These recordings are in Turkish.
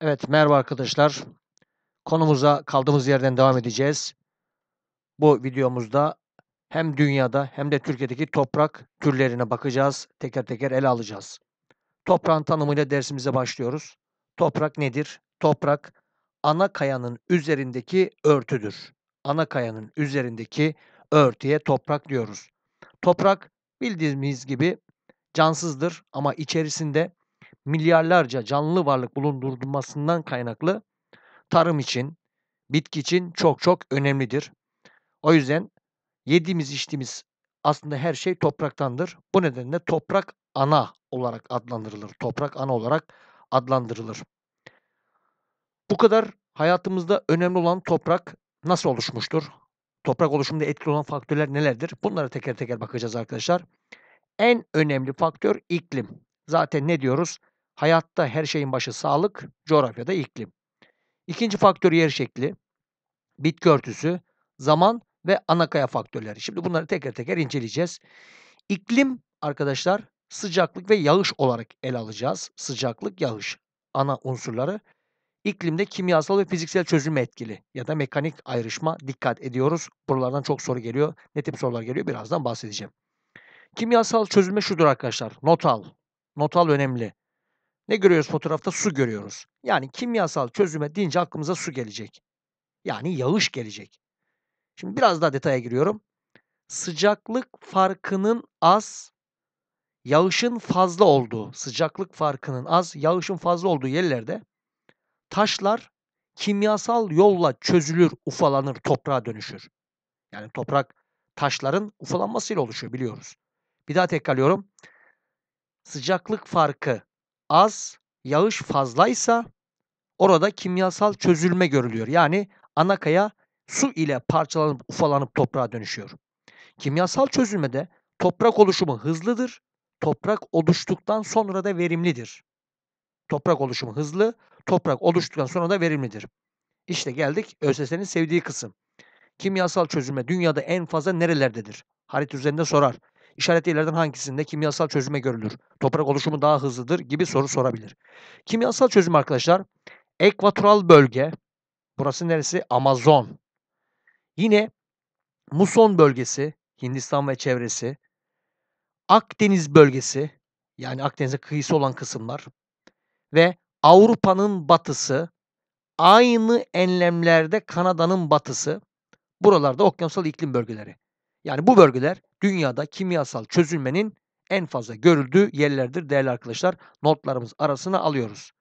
Evet merhaba arkadaşlar. Konumuza kaldığımız yerden devam edeceğiz. Bu videomuzda hem dünyada hem de Türkiye'deki toprak türlerine bakacağız. Teker teker ele alacağız. Toprağın tanımıyla dersimize başlıyoruz. Toprak nedir? Toprak ana kayanın üzerindeki örtüdür. Ana kayanın üzerindeki örtüye toprak diyoruz. Toprak bildiğimiz gibi cansızdır ama içerisinde milyarlarca canlı varlık bulundurulmasından kaynaklı tarım için, bitki için çok çok önemlidir. O yüzden yediğimiz içtiğimiz aslında her şey topraktandır. Bu nedenle toprak ana olarak adlandırılır. Toprak ana olarak adlandırılır. Bu kadar hayatımızda önemli olan toprak nasıl oluşmuştur? Toprak oluşumunda etkili olan faktörler nelerdir? Bunlara teker teker bakacağız arkadaşlar. En önemli faktör iklim. Zaten ne diyoruz? Hayatta her şeyin başı sağlık, coğrafyada iklim. İkinci faktör yer şekli, bitki örtüsü, zaman ve ana kaya faktörleri. Şimdi bunları teker teker inceleyeceğiz. İklim arkadaşlar sıcaklık ve yağış olarak ele alacağız. Sıcaklık, yağış ana unsurları. İklimde kimyasal ve fiziksel çözülme etkili ya da mekanik ayrışma dikkat ediyoruz. Buralardan çok soru geliyor. Ne tip sorular geliyor birazdan bahsedeceğim. Kimyasal çözülme şudur arkadaşlar. Notal, notal önemli. Ne görüyoruz fotoğrafta? Su görüyoruz. Yani kimyasal çözüme deyince aklımıza su gelecek. Yani yağış gelecek. Şimdi biraz daha detaya giriyorum. Sıcaklık farkının az, yağışın fazla olduğu, sıcaklık farkının az, yağışın fazla olduğu yerlerde taşlar kimyasal yolla çözülür, ufalanır, toprağa dönüşür. Yani toprak taşların ufalanmasıyla oluşuyor biliyoruz. Bir daha tekrarlıyorum. Sıcaklık farkı az, yağış fazlaysa orada kimyasal çözülme görülüyor. Yani ana kaya su ile parçalanıp ufalanıp toprağa dönüşüyor. Kimyasal çözülmede toprak oluşumu hızlıdır. Toprak oluştuktan sonra da verimlidir. Toprak oluşumu hızlı, toprak oluştuktan sonra da verimlidir. İşte geldik ÖSS'nin sevdiği kısım. Kimyasal çözülme dünyada en fazla nerelerdedir? Harita üzerinde sorar. İşaretli ilerden hangisinde kimyasal çözüme görülür? Toprak oluşumu daha hızlıdır gibi soru sorabilir. Kimyasal çözüm arkadaşlar ekvatoral bölge burası neresi? Amazon. Yine muson bölgesi Hindistan ve çevresi. Akdeniz bölgesi yani Akdeniz'e kıyısı olan kısımlar ve Avrupa'nın batısı aynı enlemlerde Kanada'nın batısı buralarda okyanusal iklim bölgeleri. Yani bu bölgeler dünyada kimyasal çözülmenin en fazla görüldüğü yerlerdir değerli arkadaşlar. Notlarımız arasına alıyoruz.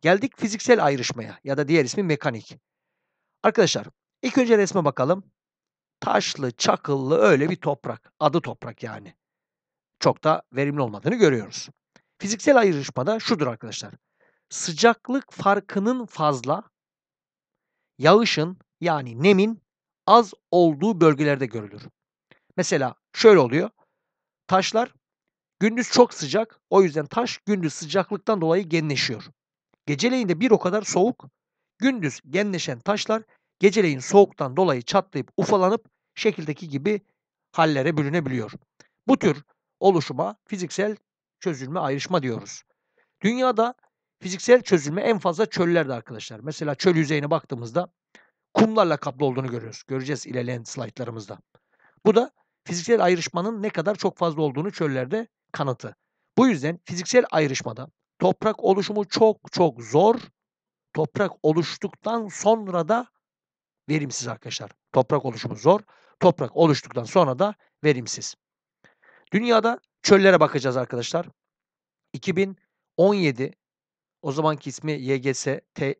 Geldik fiziksel ayrışmaya ya da diğer ismi mekanik. Arkadaşlar ilk önce resme bakalım. Taşlı, çakıllı öyle bir toprak. Adı toprak yani. Çok da verimli olmadığını görüyoruz. Fiziksel ayrışmada şudur arkadaşlar. Sıcaklık farkının fazla, yağışın yani nemin az olduğu bölgelerde görülür. Mesela şöyle oluyor. Taşlar gündüz çok sıcak. O yüzden taş gündüz sıcaklıktan dolayı genleşiyor. Geceleyin de bir o kadar soğuk. Gündüz genleşen taşlar geceleyin soğuktan dolayı çatlayıp ufalanıp şekildeki gibi hallere bölünebiliyor. Bu tür oluşuma fiziksel çözülme ayrışma diyoruz. Dünyada fiziksel çözülme en fazla çöllerde arkadaşlar. Mesela çöl yüzeyine baktığımızda kumlarla kaplı olduğunu görüyoruz. Göreceğiz ilerleyen slaytlarımızda. Bu da fiziksel ayrışmanın ne kadar çok fazla olduğunu çöllerde kanıtı. Bu yüzden fiziksel ayrışmada toprak oluşumu çok çok zor. Toprak oluştuktan sonra da verimsiz arkadaşlar. Toprak oluşumu zor. Toprak oluştuktan sonra da verimsiz. Dünyada çöllere bakacağız arkadaşlar. 2017 o zamanki ismi YGS T,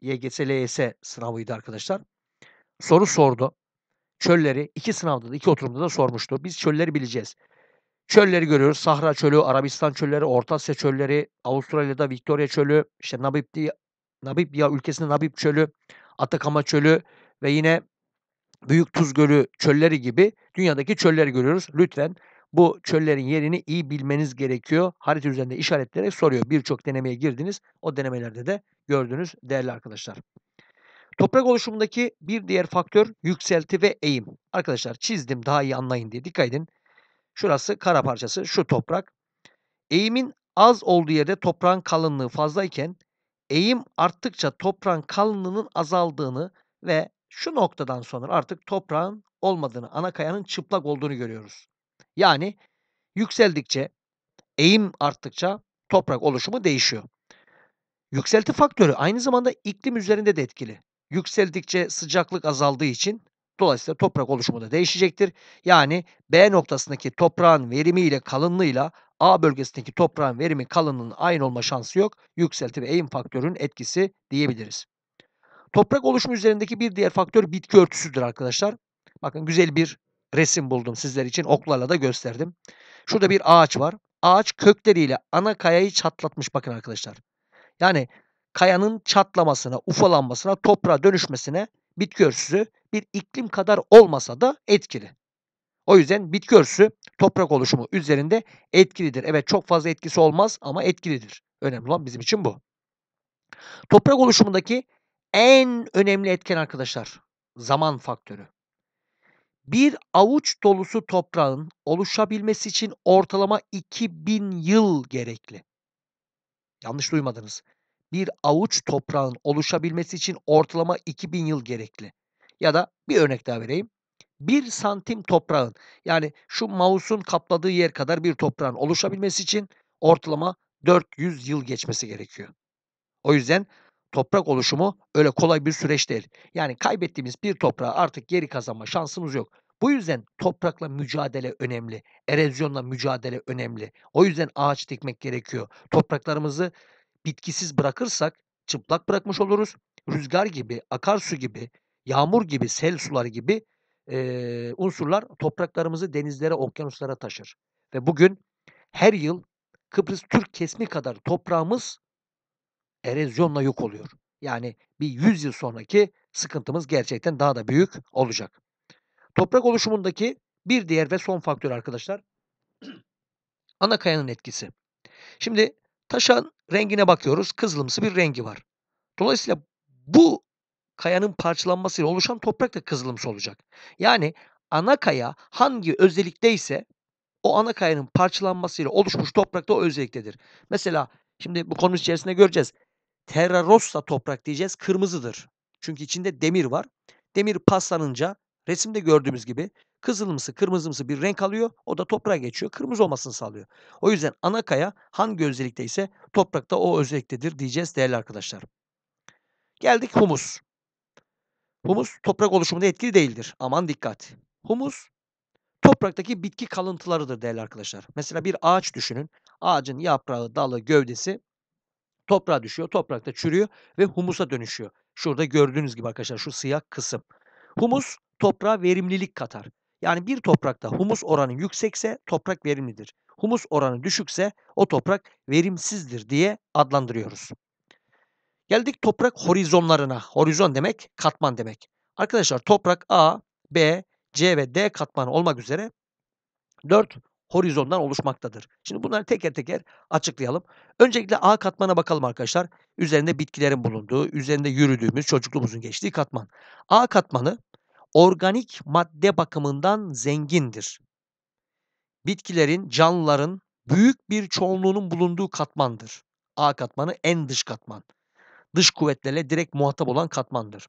YGS LYS sınavıydı arkadaşlar. Soru sordu çölleri iki sınavda da iki oturumda da sormuştu. Biz çölleri bileceğiz. Çölleri görüyoruz. Sahra çölü, Arabistan çölleri, Orta Asya çölleri, Avustralya'da Victoria çölü, işte Namibya, Namibya ülkesinde Namib çölü, Atakama çölü ve yine Büyük Tuz Gölü çölleri gibi dünyadaki çölleri görüyoruz. Lütfen bu çöllerin yerini iyi bilmeniz gerekiyor. Harita üzerinde işaretlere soruyor. Birçok denemeye girdiniz. O denemelerde de gördünüz değerli arkadaşlar. Toprak oluşumundaki bir diğer faktör yükselti ve eğim. Arkadaşlar çizdim daha iyi anlayın diye dikkat edin. Şurası kara parçası, şu toprak. Eğimin az olduğu yerde toprağın kalınlığı fazlayken eğim arttıkça toprağın kalınlığının azaldığını ve şu noktadan sonra artık toprağın olmadığını, ana kayanın çıplak olduğunu görüyoruz. Yani yükseldikçe, eğim arttıkça toprak oluşumu değişiyor. Yükselti faktörü aynı zamanda iklim üzerinde de etkili yükseldikçe sıcaklık azaldığı için dolayısıyla toprak oluşumu da değişecektir. Yani B noktasındaki toprağın verimi ile kalınlığıyla A bölgesindeki toprağın verimi kalınlığının aynı olma şansı yok. Yükselti ve eğim faktörünün etkisi diyebiliriz. Toprak oluşumu üzerindeki bir diğer faktör bitki örtüsüdür arkadaşlar. Bakın güzel bir resim buldum sizler için. Oklarla da gösterdim. Şurada bir ağaç var. Ağaç kökleriyle ana kayayı çatlatmış bakın arkadaşlar. Yani kayanın çatlamasına, ufalanmasına, toprağa dönüşmesine bitki örtüsü bir iklim kadar olmasa da etkili. O yüzden bitki örtüsü toprak oluşumu üzerinde etkilidir. Evet çok fazla etkisi olmaz ama etkilidir. Önemli olan bizim için bu. Toprak oluşumundaki en önemli etken arkadaşlar zaman faktörü. Bir avuç dolusu toprağın oluşabilmesi için ortalama 2000 yıl gerekli. Yanlış duymadınız bir avuç toprağın oluşabilmesi için ortalama 2000 yıl gerekli. Ya da bir örnek daha vereyim. Bir santim toprağın yani şu mouse'un kapladığı yer kadar bir toprağın oluşabilmesi için ortalama 400 yıl geçmesi gerekiyor. O yüzden toprak oluşumu öyle kolay bir süreç değil. Yani kaybettiğimiz bir toprağı artık geri kazanma şansımız yok. Bu yüzden toprakla mücadele önemli. Erozyonla mücadele önemli. O yüzden ağaç dikmek gerekiyor. Topraklarımızı bitkisiz bırakırsak çıplak bırakmış oluruz. Rüzgar gibi, akarsu gibi, yağmur gibi, sel suları gibi e, unsurlar topraklarımızı denizlere, okyanuslara taşır. Ve bugün her yıl Kıbrıs Türk kesmi kadar toprağımız erozyonla yok oluyor. Yani bir 100 yıl sonraki sıkıntımız gerçekten daha da büyük olacak. Toprak oluşumundaki bir diğer ve son faktör arkadaşlar ana kayanın etkisi. Şimdi taşan rengine bakıyoruz. Kızılımsı bir rengi var. Dolayısıyla bu kayanın parçalanmasıyla oluşan toprak da kızılımsı olacak. Yani ana kaya hangi özellikteyse o ana kayanın parçalanmasıyla oluşmuş toprak da o özelliktedir. Mesela şimdi bu konu içerisinde göreceğiz. Terra Rossa toprak diyeceğiz kırmızıdır. Çünkü içinde demir var. Demir paslanınca resimde gördüğümüz gibi kızılımsı kırmızımsı bir renk alıyor. O da toprağa geçiyor. Kırmızı olmasını sağlıyor. O yüzden ana kaya hangi özellikte ise toprakta o özelliktedir diyeceğiz değerli arkadaşlar. Geldik humus. Humus toprak oluşumunda etkili değildir. Aman dikkat. Humus topraktaki bitki kalıntılarıdır değerli arkadaşlar. Mesela bir ağaç düşünün. Ağacın yaprağı, dalı, gövdesi toprağa düşüyor. Toprakta çürüyor ve humusa dönüşüyor. Şurada gördüğünüz gibi arkadaşlar şu siyah kısım. Humus toprağa verimlilik katar. Yani bir toprakta humus oranı yüksekse toprak verimlidir. Humus oranı düşükse o toprak verimsizdir diye adlandırıyoruz. Geldik toprak horizonlarına. Horizon demek katman demek. Arkadaşlar toprak A, B, C ve D katmanı olmak üzere 4 horizondan oluşmaktadır. Şimdi bunları teker teker açıklayalım. Öncelikle A katmana bakalım arkadaşlar. Üzerinde bitkilerin bulunduğu, üzerinde yürüdüğümüz, çocukluğumuzun geçtiği katman. A katmanı organik madde bakımından zengindir. Bitkilerin, canlıların büyük bir çoğunluğunun bulunduğu katmandır. A katmanı en dış katman. Dış kuvvetlerle direkt muhatap olan katmandır.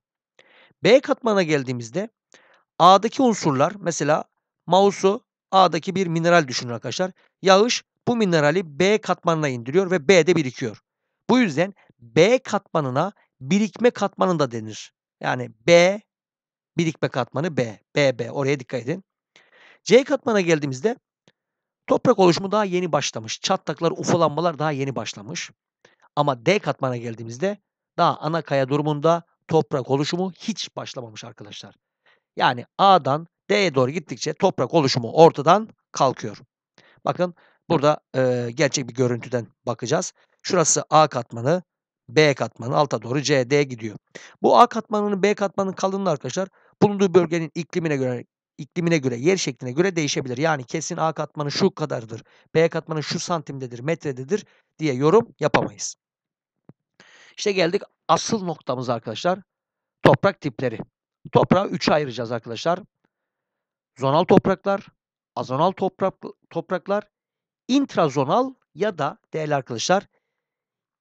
B katmana geldiğimizde A'daki unsurlar mesela mausu A'daki bir mineral düşünün arkadaşlar. Yağış bu minerali B katmanına indiriyor ve B'de birikiyor. Bu yüzden B katmanına birikme katmanında denir. Yani B birikme katmanı B. B B oraya dikkat edin. C katmana geldiğimizde toprak oluşumu daha yeni başlamış. Çatlaklar, ufalanmalar daha yeni başlamış. Ama D katmana geldiğimizde daha ana kaya durumunda toprak oluşumu hiç başlamamış arkadaşlar. Yani A'dan D'ye doğru gittikçe toprak oluşumu ortadan kalkıyor. Bakın burada e, gerçek bir görüntüden bakacağız. Şurası A katmanı, B katmanı alta doğru C, D gidiyor. Bu A katmanının B katmanının kalınlığı arkadaşlar bulunduğu bölgenin iklimine göre iklimine göre, yer şekline göre değişebilir. Yani kesin A katmanı şu kadardır, B katmanı şu santimdedir, metrededir diye yorum yapamayız. İşte geldik asıl noktamız arkadaşlar. Toprak tipleri. Toprağı 3'e ayıracağız arkadaşlar. Zonal topraklar, azonal toprak, topraklar, intrazonal ya da değerli arkadaşlar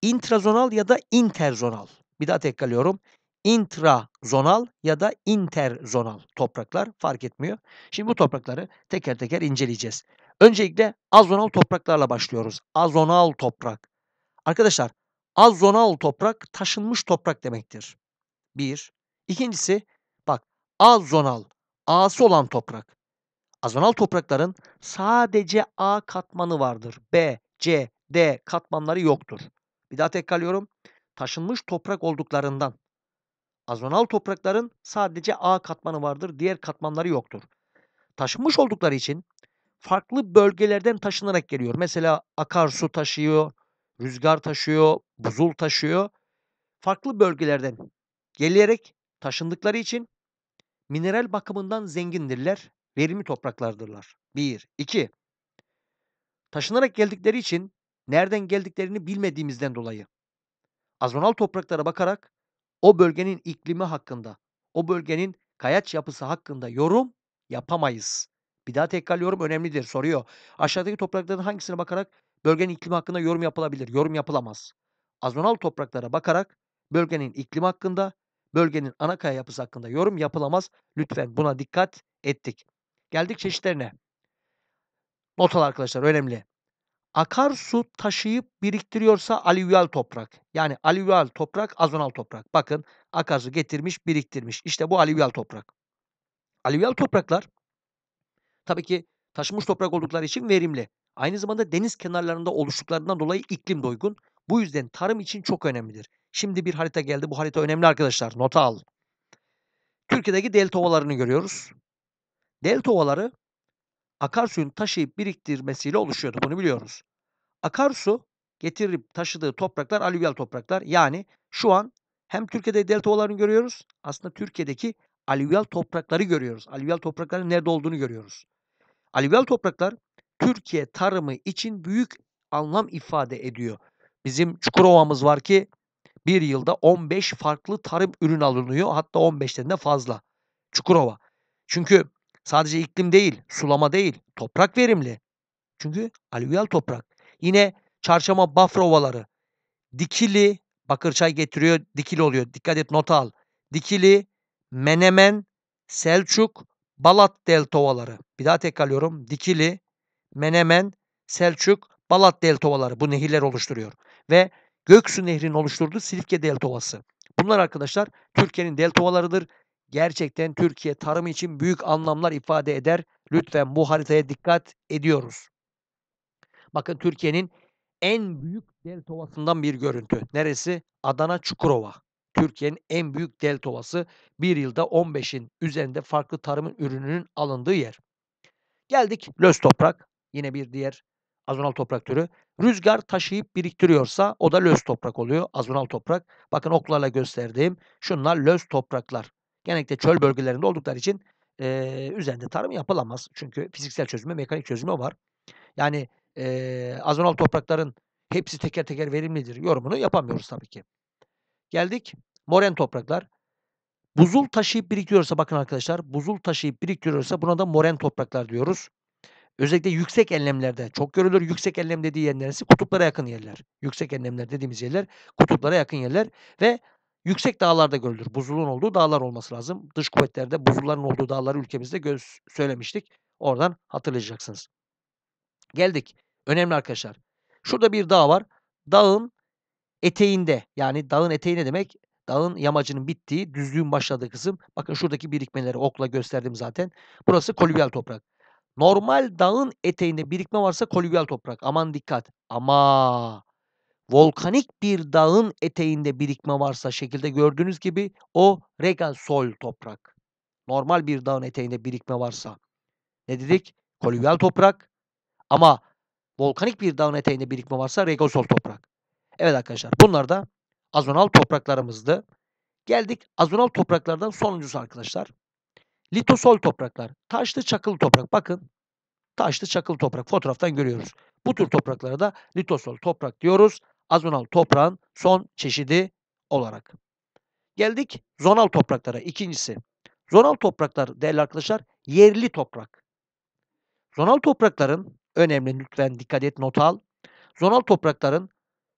intrazonal ya da interzonal. Bir daha tekrarlıyorum intrazonal ya da interzonal topraklar fark etmiyor. Şimdi bu toprakları teker teker inceleyeceğiz. Öncelikle azonal topraklarla başlıyoruz. Azonal toprak. Arkadaşlar azonal toprak taşınmış toprak demektir. Bir. İkincisi bak azonal A'sı olan toprak. Azonal toprakların sadece A katmanı vardır. B, C, D katmanları yoktur. Bir daha tekrarlıyorum. Taşınmış toprak olduklarından Azonal toprakların sadece A katmanı vardır, diğer katmanları yoktur. Taşınmış oldukları için farklı bölgelerden taşınarak geliyor. Mesela akarsu taşıyor, rüzgar taşıyor, buzul taşıyor. Farklı bölgelerden gelerek taşındıkları için mineral bakımından zengindirler, verimli topraklardırlar. 1. 2. Taşınarak geldikleri için nereden geldiklerini bilmediğimizden dolayı azonal topraklara bakarak o bölgenin iklimi hakkında, o bölgenin kayaç yapısı hakkında yorum yapamayız. Bir daha tekrarlıyorum önemlidir soruyor. Aşağıdaki toprakların hangisine bakarak bölgenin iklimi hakkında yorum yapılabilir? Yorum yapılamaz. Azonal topraklara bakarak bölgenin iklimi hakkında, bölgenin ana kaya yapısı hakkında yorum yapılamaz. Lütfen buna dikkat ettik. Geldik çeşitlerine. Notal arkadaşlar önemli akarsu taşıyıp biriktiriyorsa alüvyal toprak. Yani alüvyal toprak azonal toprak. Bakın akarsu getirmiş biriktirmiş. İşte bu alüvyal toprak. Alüvyal topraklar tabii ki taşımış toprak oldukları için verimli. Aynı zamanda deniz kenarlarında oluştuklarından dolayı iklim doygun, Bu yüzden tarım için çok önemlidir. Şimdi bir harita geldi. Bu harita önemli arkadaşlar. Nota al. Türkiye'deki delta ovalarını görüyoruz. Delta ovaları akarsuyun taşıyıp biriktirmesiyle oluşuyordu. Bunu biliyoruz. Akarsu getirip taşıdığı topraklar alüvyal topraklar. Yani şu an hem Türkiye'de deltalarını görüyoruz. Aslında Türkiye'deki alüvyal toprakları görüyoruz. Alüvyal toprakların nerede olduğunu görüyoruz. Alüvyal topraklar Türkiye tarımı için büyük anlam ifade ediyor. Bizim Çukurova'mız var ki bir yılda 15 farklı tarım ürün alınıyor. Hatta 15'ten de fazla. Çukurova. Çünkü Sadece iklim değil, sulama değil, toprak verimli. Çünkü alüvyal toprak. Yine çarşamba Bafra ovaları. Dikili, çay getiriyor, dikili oluyor. Dikkat et not al. Dikili, Menemen, Selçuk, Balat deltovaları. Bir daha tekrarlıyorum. Dikili, Menemen, Selçuk, Balat deltovaları bu nehirler oluşturuyor. Ve Göksu Nehri'nin oluşturduğu Silifke deltovası. Bunlar arkadaşlar Türkiye'nin deltovalarıdır gerçekten Türkiye tarım için büyük anlamlar ifade eder. Lütfen bu haritaya dikkat ediyoruz. Bakın Türkiye'nin en büyük deltovasından bir görüntü. Neresi? Adana Çukurova. Türkiye'nin en büyük deltovası bir yılda 15'in üzerinde farklı tarımın ürününün alındığı yer. Geldik löz toprak. Yine bir diğer azonal toprak türü. Rüzgar taşıyıp biriktiriyorsa o da löz toprak oluyor. Azonal toprak. Bakın oklarla gösterdiğim şunlar löz topraklar genellikle çöl bölgelerinde oldukları için e, üzerinde tarım yapılamaz. Çünkü fiziksel çözüme, mekanik çözüme var. Yani e, azonal toprakların hepsi teker teker verimlidir yorumunu yapamıyoruz tabii ki. Geldik moren topraklar. Buzul taşıyıp biriktiriyorsa bakın arkadaşlar buzul taşıyıp biriktiriyorsa buna da moren topraklar diyoruz. Özellikle yüksek enlemlerde çok görülür. Yüksek enlem dediği yerler ise kutuplara yakın yerler. Yüksek enlemler dediğimiz yerler kutuplara yakın yerler ve Yüksek dağlarda görülür. Buzulun olduğu dağlar olması lazım. Dış kuvvetlerde buzulların olduğu dağları ülkemizde göz söylemiştik. Oradan hatırlayacaksınız. Geldik. Önemli arkadaşlar. Şurada bir dağ var. Dağın eteğinde yani dağın eteği ne demek? Dağın yamacının bittiği, düzlüğün başladığı kısım. Bakın şuradaki birikmeleri okla gösterdim zaten. Burası kolüvyal toprak. Normal dağın eteğinde birikme varsa kolüvyal toprak. Aman dikkat. Ama volkanik bir dağın eteğinde birikme varsa şekilde gördüğünüz gibi o regal sol toprak. Normal bir dağın eteğinde birikme varsa ne dedik? Kolüvyal toprak. Ama volkanik bir dağın eteğinde birikme varsa regal sol toprak. Evet arkadaşlar bunlar da azonal topraklarımızdı. Geldik azonal topraklardan sonuncusu arkadaşlar. Litosol topraklar. Taşlı çakıl toprak. Bakın taşlı çakıl toprak fotoğraftan görüyoruz. Bu tür topraklara da litosol toprak diyoruz azonal toprağın son çeşidi olarak. Geldik zonal topraklara. ikincisi. Zonal topraklar değerli arkadaşlar yerli toprak. Zonal toprakların önemli lütfen dikkat et not al. Zonal toprakların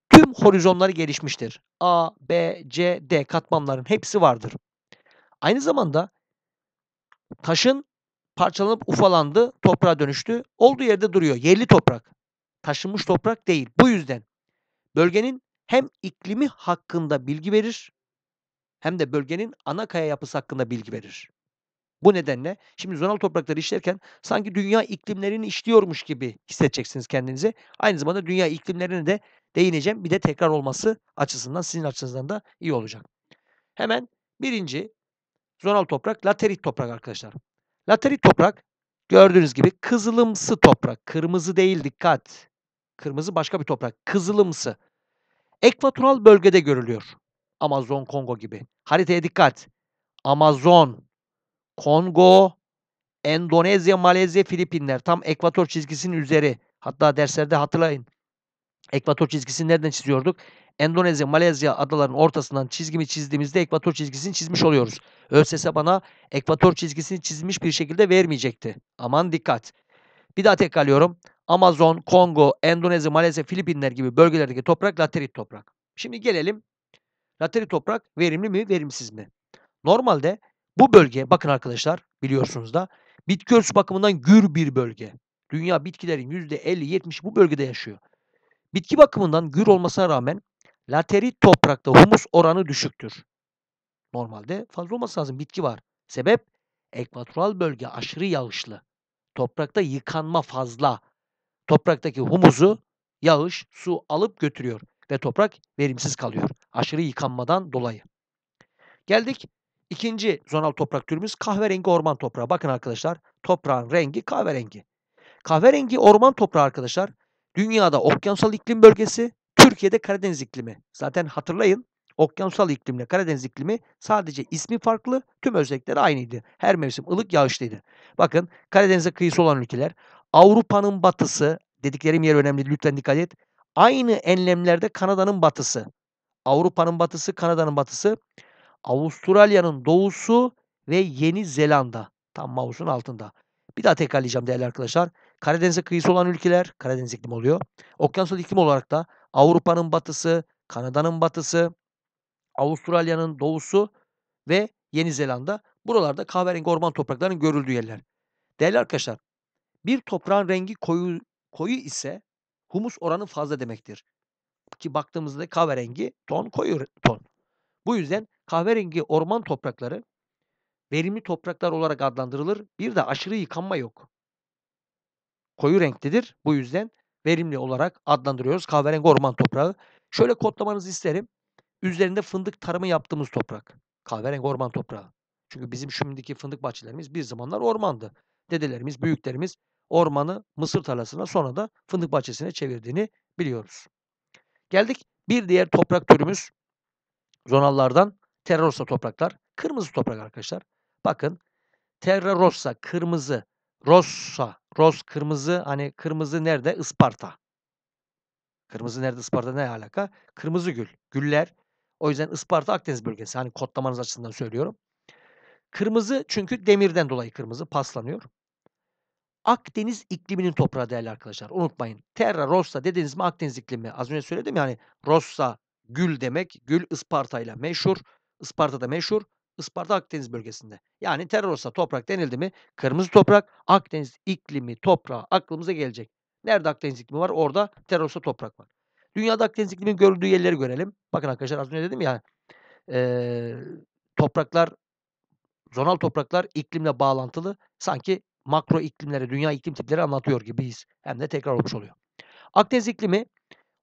tüm horizonları gelişmiştir. A, B, C, D katmanların hepsi vardır. Aynı zamanda taşın parçalanıp ufalandı, toprağa dönüştü. Olduğu yerde duruyor. Yerli toprak. Taşınmış toprak değil. Bu yüzden Bölgenin hem iklimi hakkında bilgi verir hem de bölgenin ana kaya yapısı hakkında bilgi verir. Bu nedenle şimdi zonal toprakları işlerken sanki dünya iklimlerini işliyormuş gibi hissedeceksiniz kendinizi. Aynı zamanda dünya iklimlerine de değineceğim. Bir de tekrar olması açısından sizin açınızdan da iyi olacak. Hemen birinci zonal toprak laterit toprak arkadaşlar. Laterit toprak gördüğünüz gibi kızılımsı toprak. Kırmızı değil dikkat kırmızı başka bir toprak, kızılımsı. Ekvatoral bölgede görülüyor. Amazon, Kongo gibi. Haritaya dikkat. Amazon, Kongo, Endonezya, Malezya, Filipinler. Tam ekvator çizgisinin üzeri. Hatta derslerde hatırlayın. Ekvator çizgisini nereden çiziyorduk? Endonezya, Malezya adalarının ortasından çizgimi çizdiğimizde ekvator çizgisini çizmiş oluyoruz. ÖSS bana ekvator çizgisini çizmiş bir şekilde vermeyecekti. Aman dikkat. Bir daha tekrarlıyorum. Amazon, Kongo, Endonezya, Malezya, Filipinler gibi bölgelerdeki toprak laterit toprak. Şimdi gelelim laterit toprak verimli mi verimsiz mi? Normalde bu bölge bakın arkadaşlar biliyorsunuz da bitki örtüsü bakımından gür bir bölge. Dünya bitkilerin %50-70 bu bölgede yaşıyor. Bitki bakımından gür olmasına rağmen laterit toprakta humus oranı düşüktür. Normalde fazla olması lazım bitki var. Sebep ekvatoral bölge aşırı yağışlı. Toprakta yıkanma fazla. Topraktaki humuzu yağış, su alıp götürüyor ve toprak verimsiz kalıyor. Aşırı yıkanmadan dolayı. Geldik ikinci zonal toprak türümüz kahverengi orman toprağı. Bakın arkadaşlar toprağın rengi kahverengi. Kahverengi orman toprağı arkadaşlar dünyada okyanusal iklim bölgesi, Türkiye'de Karadeniz iklimi. Zaten hatırlayın okyanusal iklimle Karadeniz iklimi sadece ismi farklı, tüm özellikleri aynıydı. Her mevsim ılık yağışlıydı. Bakın Karadeniz'e kıyısı olan ülkeler Avrupa'nın batısı dediklerim yer önemli lütfen dikkat et. Aynı enlemlerde Kanada'nın batısı. Avrupa'nın batısı, Kanada'nın batısı. Avustralya'nın doğusu ve Yeni Zelanda. Tam mouse'un altında. Bir daha tekrarlayacağım değerli arkadaşlar. Karadeniz'e kıyısı olan ülkeler, Karadeniz iklimi oluyor. Okyanusal iklim olarak da Avrupa'nın batısı, Kanada'nın batısı, Avustralya'nın doğusu ve Yeni Zelanda. Buralarda kahverengi orman topraklarının görüldüğü yerler. Değerli arkadaşlar bir toprağın rengi koyu, koyu ise humus oranı fazla demektir. Ki baktığımızda kahverengi ton koyu ton. Bu yüzden kahverengi orman toprakları verimli topraklar olarak adlandırılır. Bir de aşırı yıkanma yok. Koyu renktedir. Bu yüzden verimli olarak adlandırıyoruz kahverengi orman toprağı. Şöyle kodlamanızı isterim. Üzerinde fındık tarımı yaptığımız toprak. Kahverengi orman toprağı. Çünkü bizim şimdiki fındık bahçelerimiz bir zamanlar ormandı. Dedelerimiz, büyüklerimiz ormanı mısır tarlasına sonra da fındık bahçesine çevirdiğini biliyoruz. Geldik bir diğer toprak türümüz zonallardan terrosa topraklar. Kırmızı toprak arkadaşlar. Bakın terra rossa kırmızı rossa ros kırmızı hani kırmızı nerede? Isparta. Kırmızı nerede? Isparta ne alaka? Kırmızı gül. Güller. O yüzden Isparta Akdeniz bölgesi. Hani kodlamanız açısından söylüyorum. Kırmızı çünkü demirden dolayı kırmızı paslanıyor. Akdeniz ikliminin toprağı değerli arkadaşlar. Unutmayın. Terra Rossa dediniz mi Akdeniz iklimi. Az önce söyledim yani Rossa gül demek. Gül Isparta ile meşhur. da meşhur. Isparta Akdeniz bölgesinde. Yani Terra Rossa toprak denildi mi kırmızı toprak Akdeniz iklimi toprağı aklımıza gelecek. Nerede Akdeniz iklimi var? Orada Terra Rossa toprak var. Dünyada Akdeniz iklimin görüldüğü yerleri görelim. Bakın arkadaşlar az önce dedim ya e, topraklar zonal topraklar iklimle bağlantılı. Sanki makro iklimleri, dünya iklim tipleri anlatıyor gibiyiz. Hem de tekrar olmuş oluyor. Akdeniz iklimi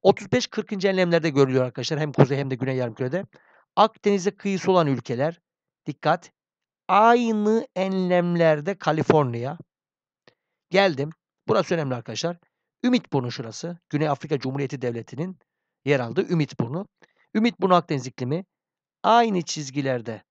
35-40. enlemlerde görülüyor arkadaşlar. Hem kuzey hem de güney yarımkürede. Akdeniz'e kıyısı olan ülkeler dikkat aynı enlemlerde Kaliforniya. Geldim. Burası önemli arkadaşlar. Ümit Burnu şurası. Güney Afrika Cumhuriyeti Devleti'nin yer aldığı Ümit Burnu. Ümit Burnu Akdeniz iklimi aynı çizgilerde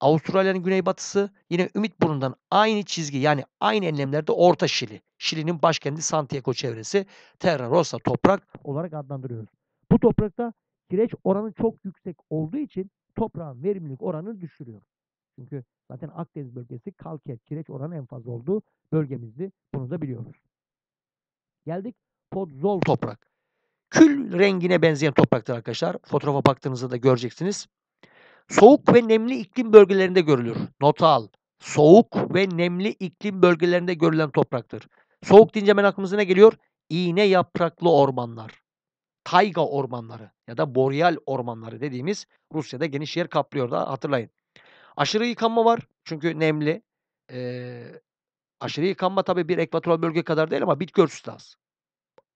Avustralya'nın güneybatısı yine ümit Ümitburnu'ndan aynı çizgi yani aynı enlemlerde Orta Şili. Şili'nin başkenti Santiago çevresi Terra Rossa toprak olarak adlandırıyoruz. Bu toprakta kireç oranı çok yüksek olduğu için toprağın verimlilik oranını düşürüyor. Çünkü zaten Akdeniz bölgesi kalker kireç oranı en fazla olduğu bölgemizdi. Bunu da biliyoruz. Geldik podzol toprak. Kül rengine benzeyen topraktır arkadaşlar. Fotoğrafa baktığınızda da göreceksiniz. Soğuk ve nemli iklim bölgelerinde görülür. Nota al. Soğuk ve nemli iklim bölgelerinde görülen topraktır. Soğuk deyince hemen aklımıza ne geliyor? İğne yapraklı ormanlar. Tayga ormanları ya da boreal ormanları dediğimiz Rusya'da geniş yer kaplıyor da hatırlayın. Aşırı yıkanma var çünkü nemli. Ee, aşırı yıkanma tabii bir ekvatoral bölge kadar değil ama bitki örtüsü de az.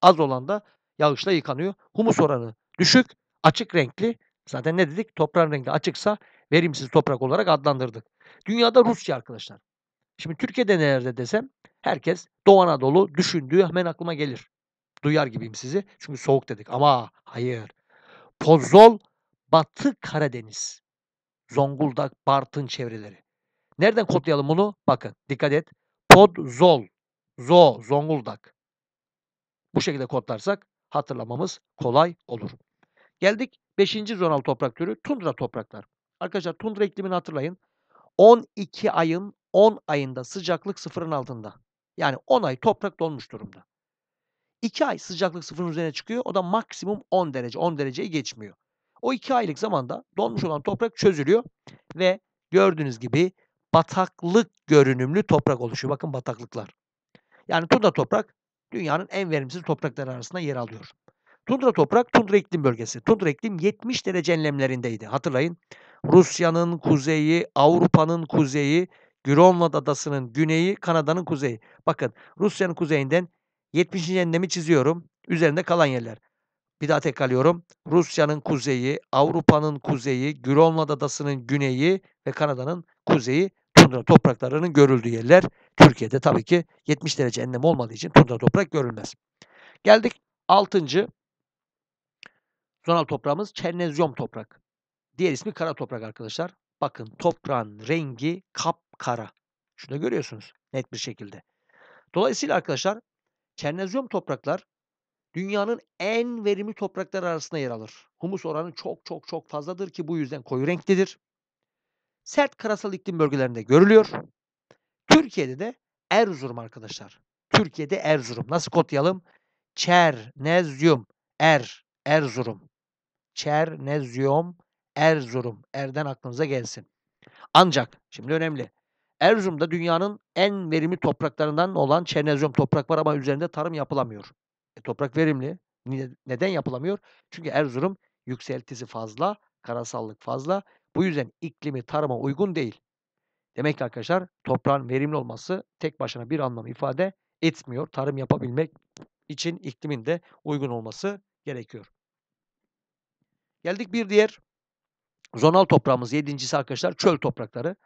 Az olan da yağışla yıkanıyor. Humus oranı düşük, açık renkli Zaten ne dedik? Toprağın rengi açıksa verimsiz toprak olarak adlandırdık. Dünyada Rusya arkadaşlar. Şimdi Türkiye'de nelerde desem herkes Doğu Anadolu düşündüğü hemen aklıma gelir. Duyar gibiyim sizi. Çünkü soğuk dedik ama hayır. Pozol Batı Karadeniz. Zonguldak, Bartın çevreleri. Nereden kodlayalım bunu? Bakın dikkat et. Podzol. Zo, Zonguldak. Bu şekilde kodlarsak hatırlamamız kolay olur. Geldik Beşinci zonal toprak türü tundra topraklar. Arkadaşlar tundra iklimini hatırlayın. 12 ayın 10 ayında sıcaklık sıfırın altında. Yani 10 ay toprak donmuş durumda. 2 ay sıcaklık sıfırın üzerine çıkıyor. O da maksimum 10 derece. 10 dereceyi geçmiyor. O 2 aylık zamanda donmuş olan toprak çözülüyor. Ve gördüğünüz gibi bataklık görünümlü toprak oluşuyor. Bakın bataklıklar. Yani tundra toprak dünyanın en verimsiz toprakları arasında yer alıyor. Tundra toprak, tundra iklim bölgesi. Tundra iklim 70 derece enlemlerindeydi. Hatırlayın. Rusya'nın kuzeyi, Avrupa'nın kuzeyi, Grönland adasının güneyi, Kanada'nın kuzeyi. Bakın Rusya'nın kuzeyinden 70. enlemi çiziyorum. Üzerinde kalan yerler. Bir daha tekrarlıyorum. Rusya'nın kuzeyi, Avrupa'nın kuzeyi, Grönland adasının güneyi ve Kanada'nın kuzeyi tundra topraklarının görüldüğü yerler. Türkiye'de tabii ki 70 derece enlem olmadığı için tundra toprak görülmez. Geldik 6. Zonal toprağımız çernezyum toprak. Diğer ismi kara toprak arkadaşlar. Bakın toprağın rengi kapkara. Şunu görüyorsunuz net bir şekilde. Dolayısıyla arkadaşlar çernezyum topraklar dünyanın en verimli toprakları arasında yer alır. Humus oranı çok çok çok fazladır ki bu yüzden koyu renklidir. Sert karasal iklim bölgelerinde görülüyor. Türkiye'de de Erzurum arkadaşlar. Türkiye'de Erzurum. Nasıl kodlayalım? Çernezyum. Er. Erzurum. Çernezyum, Erzurum. Er'den aklınıza gelsin. Ancak, şimdi önemli. Erzurum'da dünyanın en verimli topraklarından olan Çernezyum toprak var ama üzerinde tarım yapılamıyor. E, toprak verimli. Neden yapılamıyor? Çünkü Erzurum yükseltisi fazla, karasallık fazla. Bu yüzden iklimi tarıma uygun değil. Demek ki arkadaşlar toprağın verimli olması tek başına bir anlam ifade etmiyor. Tarım yapabilmek için iklimin de uygun olması gerekiyor. Geldik bir diğer zonal toprağımız yedincisi arkadaşlar çöl toprakları.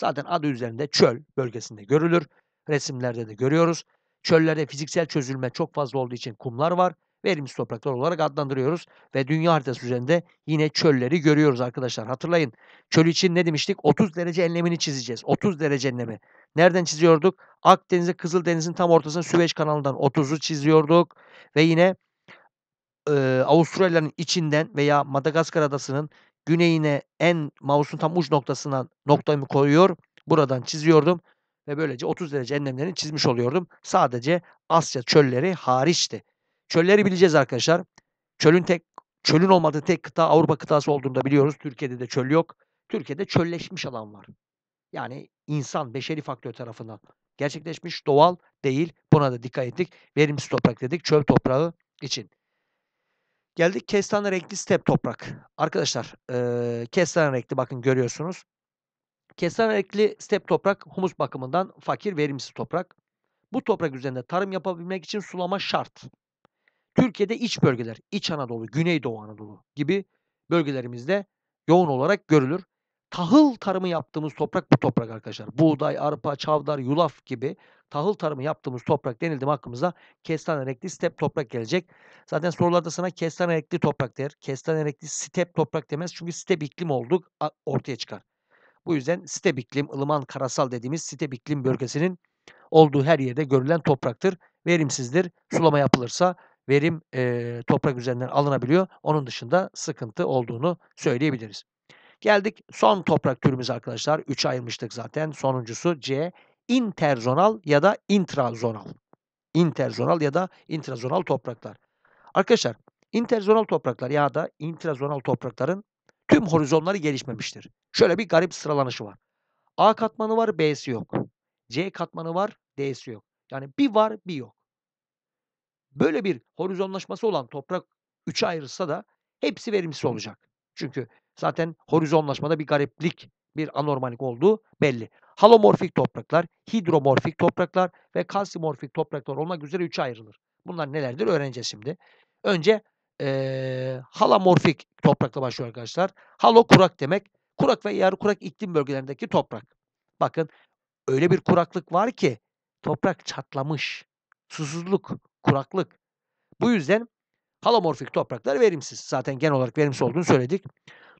Zaten adı üzerinde çöl bölgesinde görülür. Resimlerde de görüyoruz. Çöllerde fiziksel çözülme çok fazla olduğu için kumlar var. Verimsiz topraklar olarak adlandırıyoruz. Ve dünya haritası üzerinde yine çölleri görüyoruz arkadaşlar. Hatırlayın çöl için ne demiştik? 30 derece enlemini çizeceğiz. 30 derece enlemi. Nereden çiziyorduk? Akdeniz'e Kızıldeniz'in tam ortasına Süveyş kanalından 30'u çiziyorduk. Ve yine e, Avustralya'nın içinden veya Madagaskar adasının güneyine en mouse'un tam uç noktasına noktamı koyuyor. Buradan çiziyordum ve böylece 30 derece enlemlerini çizmiş oluyordum. Sadece Asya çölleri hariçti. Çölleri bileceğiz arkadaşlar. Çölün tek çölün olmadığı tek kıta Avrupa kıtası olduğunu da biliyoruz. Türkiye'de de çöl yok. Türkiye'de çölleşmiş alan var. Yani insan, beşeri faktör tarafından gerçekleşmiş doğal değil. Buna da dikkat ettik. Verimsiz toprak dedik çöl toprağı için. Geldik kestane renkli step toprak. Arkadaşlar e, kestane renkli bakın görüyorsunuz. Kestane renkli step toprak humus bakımından fakir verimsiz toprak. Bu toprak üzerinde tarım yapabilmek için sulama şart. Türkiye'de iç bölgeler, İç Anadolu, Güneydoğu Anadolu gibi bölgelerimizde yoğun olarak görülür tahıl tarımı yaptığımız toprak bu toprak arkadaşlar. Buğday, arpa, çavdar, yulaf gibi tahıl tarımı yaptığımız toprak denildi mi aklımıza kestane renkli step toprak gelecek. Zaten sorularda sana kestane renkli toprak der. Kestane renkli step toprak demez. Çünkü step iklim olduk ortaya çıkar. Bu yüzden step iklim, ılıman karasal dediğimiz step iklim bölgesinin olduğu her yerde görülen topraktır. Verimsizdir. Sulama yapılırsa verim e, toprak üzerinden alınabiliyor. Onun dışında sıkıntı olduğunu söyleyebiliriz. Geldik son toprak türümüz arkadaşlar. 3 ayırmıştık zaten. Sonuncusu C. Interzonal ya da intrazonal. Interzonal ya da intrazonal topraklar. Arkadaşlar interzonal topraklar ya da intrazonal toprakların tüm horizonları gelişmemiştir. Şöyle bir garip sıralanışı var. A katmanı var, B'si yok. C katmanı var, D'si yok. Yani bir var, bir yok. Böyle bir horizonlaşması olan toprak 3'e ayrılsa da hepsi verimsiz olacak. Çünkü Zaten horizonlaşmada bir gariplik, bir anormallik olduğu belli. Halomorfik topraklar, hidromorfik topraklar ve kalsimorfik topraklar olmak üzere üçe ayrılır. Bunlar nelerdir öğreneceğiz şimdi. Önce ee, halamorfik toprakla başlıyor arkadaşlar. Halo kurak demek. Kurak ve yarı kurak iklim bölgelerindeki toprak. Bakın öyle bir kuraklık var ki toprak çatlamış. Susuzluk, kuraklık. Bu yüzden halomorfik topraklar verimsiz. Zaten genel olarak verimsiz olduğunu söyledik.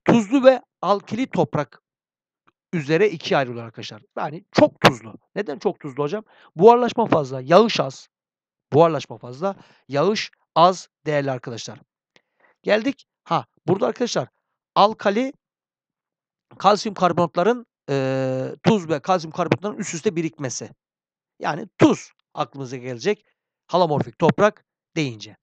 Tuzlu ve alkili toprak üzere ikiye ayrılıyor arkadaşlar. Yani çok tuzlu. Neden çok tuzlu hocam? Buharlaşma fazla, yağış az. Buharlaşma fazla, yağış az değerli arkadaşlar. Geldik. Ha burada arkadaşlar alkali kalsiyum karbonatların e, tuz ve kalsiyum karbonatların üst üste birikmesi. Yani tuz aklımıza gelecek. Halomorfik toprak deyince.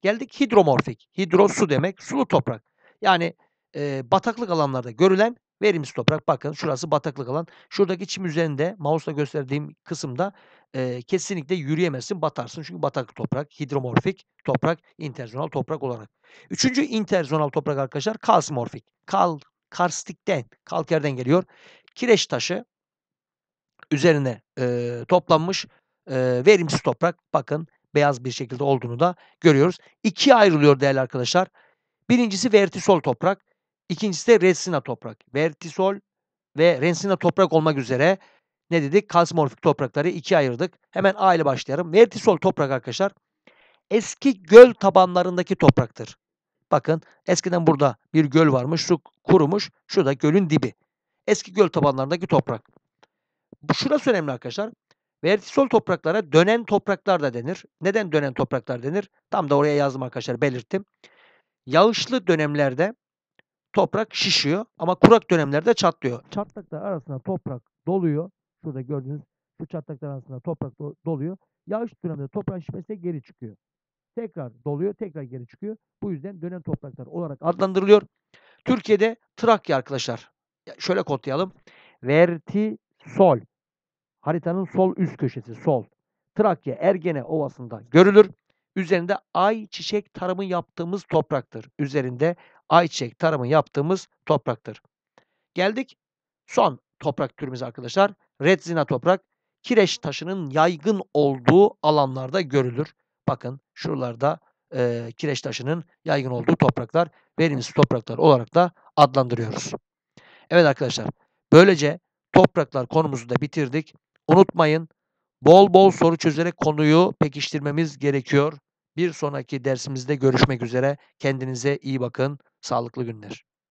Geldik hidromorfik. Hidro su demek. Sulu toprak. Yani e, bataklık alanlarda görülen verimsiz toprak. Bakın şurası bataklık alan. Şuradaki çim üzerinde mouse'la gösterdiğim kısımda e, kesinlikle yürüyemezsin batarsın. Çünkü bataklık toprak, hidromorfik toprak, interzonal toprak olarak. Üçüncü interzonal toprak arkadaşlar kalsmorfik. Kal, karstikten, kalkerden geliyor. Kireç taşı üzerine e, toplanmış e, verimsiz toprak. Bakın beyaz bir şekilde olduğunu da görüyoruz. İkiye ayrılıyor değerli arkadaşlar. Birincisi vertisol toprak. İkincisi de Resina toprak. Vertisol ve Resina toprak olmak üzere ne dedik? Kalsimorfik toprakları ikiye ayırdık. Hemen A ile başlayalım. Vertisol toprak arkadaşlar eski göl tabanlarındaki topraktır. Bakın eskiden burada bir göl varmış. Su kurumuş. Şurada gölün dibi. Eski göl tabanlarındaki toprak. Şurası önemli arkadaşlar. Vertisol topraklara dönen topraklar da denir. Neden dönen topraklar denir? Tam da oraya yazdım arkadaşlar belirttim. Yağışlı dönemlerde toprak şişiyor ama kurak dönemlerde çatlıyor. Çatlaklar arasında toprak doluyor. Şurada gördüğünüz şu çatlaklar arasında toprak do doluyor. Yağış döneminde toprağın şişmesi geri çıkıyor. Tekrar doluyor, tekrar geri çıkıyor. Bu yüzden dönem topraklar olarak adlandırılıyor. Türkiye'de Trakya arkadaşlar. Şöyle kodlayalım. Verti sol. Haritanın sol üst köşesi sol. Trakya Ergene Ovası'nda görülür. Üzerinde ay çiçek tarımı yaptığımız topraktır. Üzerinde ayçiçek tarımı yaptığımız topraktır. Geldik son toprak türümüz arkadaşlar. redzina toprak kireç taşının yaygın olduğu alanlarda görülür. Bakın şuralarda e, kireç taşının yaygın olduğu topraklar verimsiz topraklar olarak da adlandırıyoruz. Evet arkadaşlar böylece topraklar konumuzu da bitirdik. Unutmayın bol bol soru çözerek konuyu pekiştirmemiz gerekiyor. Bir sonraki dersimizde görüşmek üzere. Kendinize iyi bakın. Sağlıklı günler.